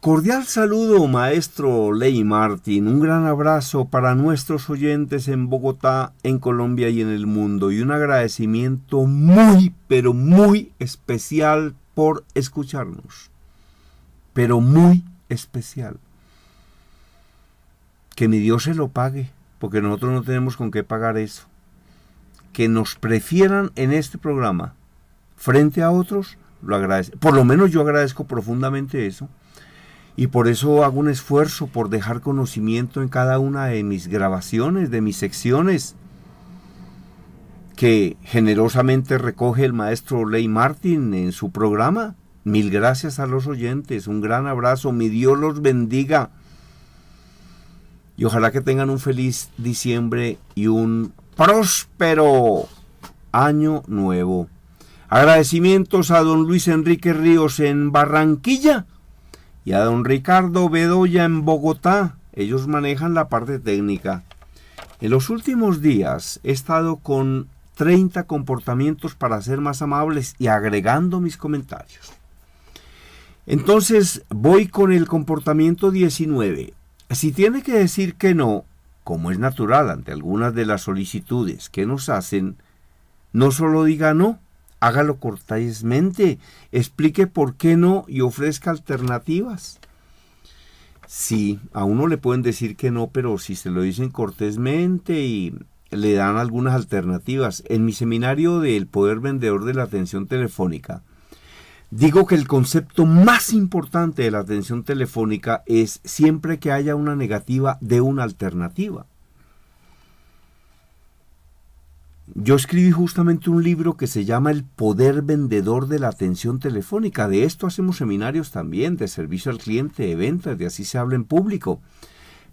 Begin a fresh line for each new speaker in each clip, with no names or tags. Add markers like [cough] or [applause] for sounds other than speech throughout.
Cordial saludo, maestro Ley Martín. Un gran abrazo para nuestros oyentes en Bogotá, en Colombia y en el mundo. Y un agradecimiento muy, pero muy especial por escucharnos. Pero muy especial. Que mi Dios se lo pague, porque nosotros no tenemos con qué pagar eso. Que nos prefieran en este programa frente a otros, lo agradece. Por lo menos yo agradezco profundamente eso y por eso hago un esfuerzo por dejar conocimiento en cada una de mis grabaciones, de mis secciones, que generosamente recoge el maestro Ley Martín en su programa. Mil gracias a los oyentes, un gran abrazo, mi Dios los bendiga. Y ojalá que tengan un feliz diciembre y un próspero año nuevo. Agradecimientos a don Luis Enrique Ríos en Barranquilla y a don Ricardo Bedoya en Bogotá. Ellos manejan la parte técnica. En los últimos días he estado con 30 comportamientos para ser más amables y agregando mis comentarios. Entonces voy con el comportamiento 19. Si tiene que decir que no, como es natural ante algunas de las solicitudes que nos hacen, no solo diga no, hágalo cortésmente, explique por qué no y ofrezca alternativas. Sí, a uno le pueden decir que no, pero si se lo dicen cortésmente y le dan algunas alternativas. En mi seminario del poder vendedor de la atención telefónica, digo que el concepto más importante de la atención telefónica es siempre que haya una negativa de una alternativa. Yo escribí justamente un libro que se llama El poder vendedor de la atención telefónica. De esto hacemos seminarios también, de servicio al cliente, de ventas, de así se habla en público.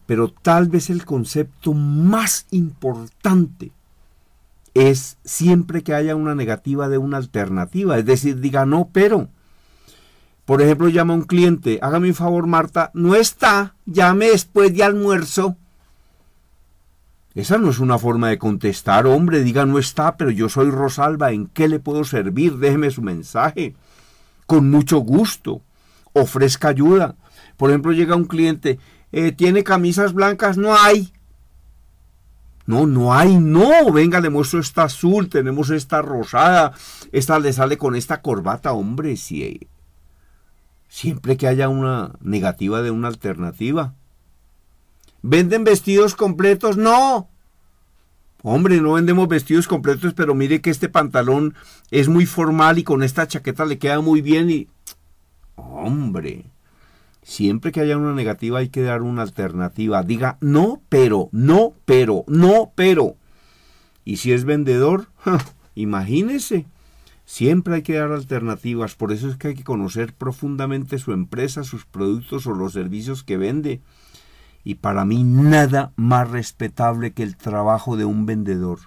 Pero tal vez el concepto más importante es siempre que haya una negativa de una alternativa. Es decir, diga no, pero. Por ejemplo, llama a un cliente, hágame un favor, Marta, no está, llame después de almuerzo. Esa no es una forma de contestar, hombre, diga no está, pero yo soy Rosalba, ¿en qué le puedo servir? Déjeme su mensaje. Con mucho gusto. Ofrezca ayuda. Por ejemplo, llega un cliente, eh, ¿tiene camisas blancas? No hay. No, no hay, no. Venga, le muestro esta azul, tenemos esta rosada, esta le sale con esta corbata, hombre, si, eh, siempre que haya una negativa de una alternativa. ¿Venden vestidos completos? No. Hombre, no vendemos vestidos completos, pero mire que este pantalón es muy formal y con esta chaqueta le queda muy bien y... Hombre, siempre que haya una negativa hay que dar una alternativa. Diga, no, pero, no, pero, no, pero. Y si es vendedor, [laughs] imagínese. Siempre hay que dar alternativas, por eso es que hay que conocer profundamente su empresa, sus productos o los servicios que vende y para mí nada más respetable que el trabajo de un vendedor.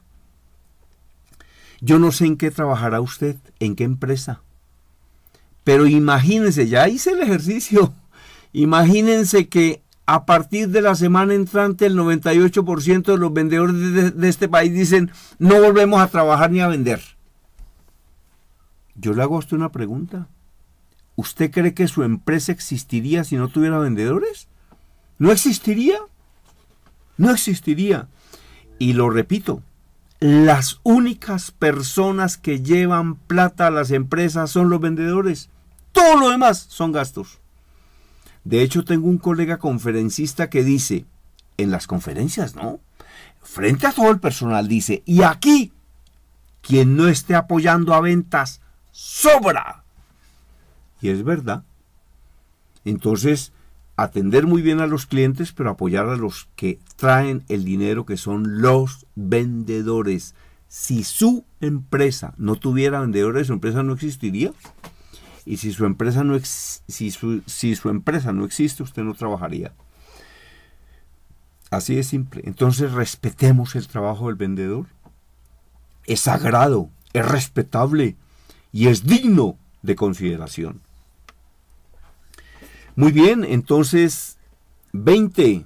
Yo no sé en qué trabajará usted, en qué empresa. Pero imagínense, ya hice el ejercicio. [laughs] Imagínense que a partir de la semana entrante el 98% de los vendedores de, este país dicen no volvemos a trabajar ni a vender. Yo le hago a usted una pregunta. ¿Usted cree que su empresa existiría si no tuviera vendedores? ¿No existiría? No existiría. Y lo repito, las únicas personas que llevan plata a las empresas son los vendedores. Todo lo demás son gastos. De hecho, tengo un colega conferencista que dice, en las conferencias, ¿no? Frente a todo el personal dice, y aquí, quien no esté apoyando a ventas, sobra. Y es verdad. Entonces, atender muy bien a los clientes, pero apoyar a los que traen el dinero, que son los vendedores. Si su empresa no tuviera vendedores, su empresa no existiría. Y si su empresa no, si su, su empresa no existe, usted no trabajaría. Así de simple. Entonces respetemos el trabajo del vendedor. Es sagrado, es respetable y es digno de consideración. Muy bien, entonces 20.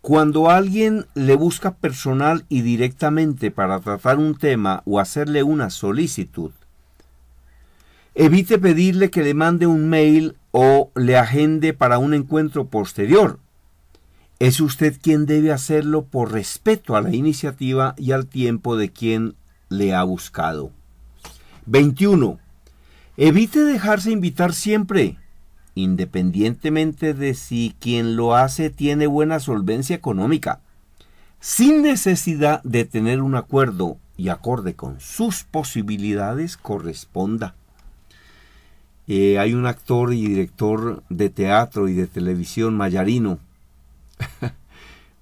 Cuando alguien le busca personal y directamente para tratar un tema o hacerle una solicitud, evite pedirle que le mande un mail o le agende para un encuentro posterior. Es usted quien debe hacerlo por respeto a la iniciativa y al tiempo de quien le ha buscado. 21. Evite dejarse invitar siempre independientemente de si quien lo hace tiene buena solvencia económica, sin necesidad de tener un acuerdo y acorde con sus posibilidades corresponda. Eh, hay un actor y director de teatro y de televisión, Mayarino, [laughs]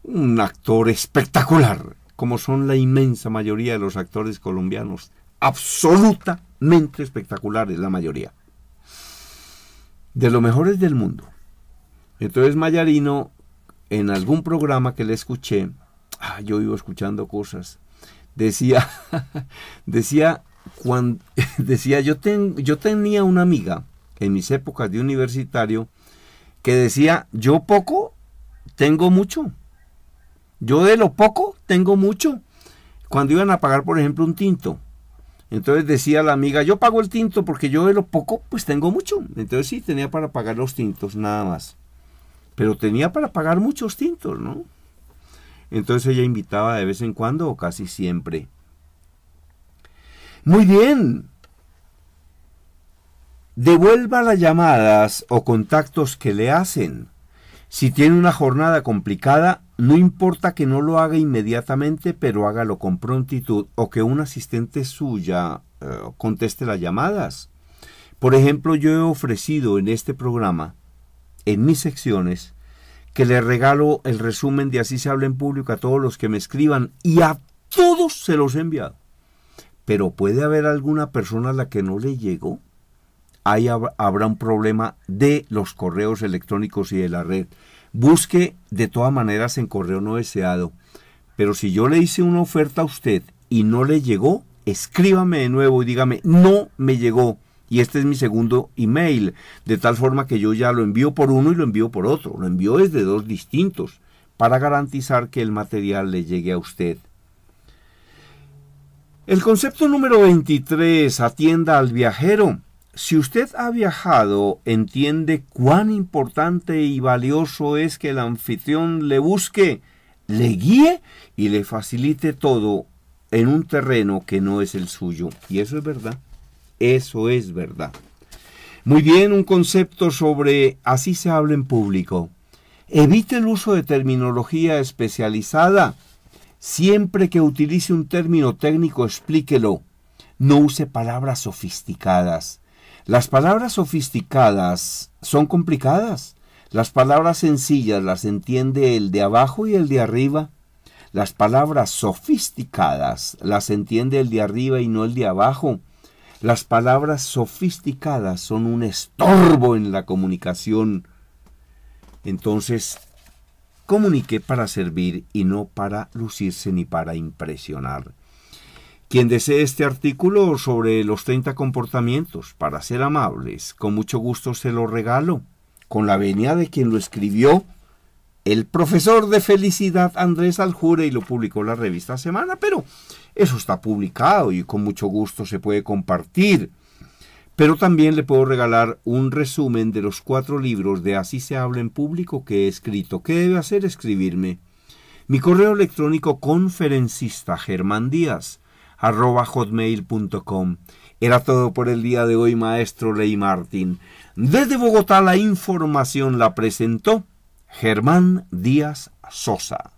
un actor espectacular, como son la inmensa mayoría de los actores colombianos, absolutamente espectaculares la mayoría de los mejores del mundo. Entonces Mayarino, en algún programa que le escuché, ah, yo iba escuchando cosas, decía, [laughs] decía, cuando, [laughs] decía yo, yo tenía una amiga en mis épocas de universitario que decía, yo poco tengo mucho. Yo de lo poco tengo mucho. Cuando iban a pagar, por ejemplo, un tinto, entonces decía la amiga, yo pago el tinto porque yo de lo poco pues tengo mucho. Entonces sí, tenía para pagar los tintos, nada más. Pero tenía para pagar muchos tintos, ¿no? Entonces ella invitaba de vez en cuando o casi siempre. Muy bien. Devuelva las llamadas o contactos que le hacen. Si tiene una jornada complicada, no importa que no lo haga inmediatamente, pero hágalo con prontitud o que un asistente suya eh, conteste las llamadas. Por ejemplo, yo he ofrecido en este programa, en mis secciones, que le regalo el resumen de Así se habla en público a todos los que me escriban y a todos se los he enviado. Pero puede haber alguna persona a la que no le llegó ahí habrá un problema de los correos electrónicos y de la red. Busque de todas maneras en correo no deseado. Pero si yo le hice una oferta a usted y no le llegó, escríbame de nuevo y dígame, no me llegó. Y este es mi segundo email, de tal forma que yo ya lo envío por uno y lo envío por otro. Lo envío desde dos distintos para garantizar que el material le llegue a usted. El concepto número 23, atienda al viajero si usted ha viajado, entiende cuán importante y valioso es que el anfitrión le busque, le guíe y le facilite todo en un terreno que no es el suyo. Y eso es verdad. Eso es verdad. Muy bien, un concepto sobre así se habla en público. Evite el uso de terminología especializada. Siempre que utilice un término técnico, explíquelo. No use palabras sofisticadas. Las palabras sofisticadas son complicadas. Las palabras sencillas las entiende el de abajo y el de arriba. Las palabras sofisticadas las entiende el de arriba y no el de abajo. Las palabras sofisticadas son un estorbo en la comunicación. Entonces, comunique para servir y no para lucirse ni para impresionar. Quien desee este artículo sobre los 30 comportamientos para ser amables, con mucho gusto se lo regalo, con la venia de quien lo escribió, el profesor de felicidad Andrés Aljure, y lo publicó la revista Semana, pero eso está publicado y con mucho gusto se puede compartir. Pero también le puedo regalar un resumen de los cuatro libros de Así se habla en público que he escrito. ¿Qué debe hacer? Escribirme. Mi correo electrónico conferencista germán díaz arroba hotmail.com. Era todo por el día de hoy, maestro Ley Martín. Desde Bogotá la información la presentó Germán Díaz Sosa.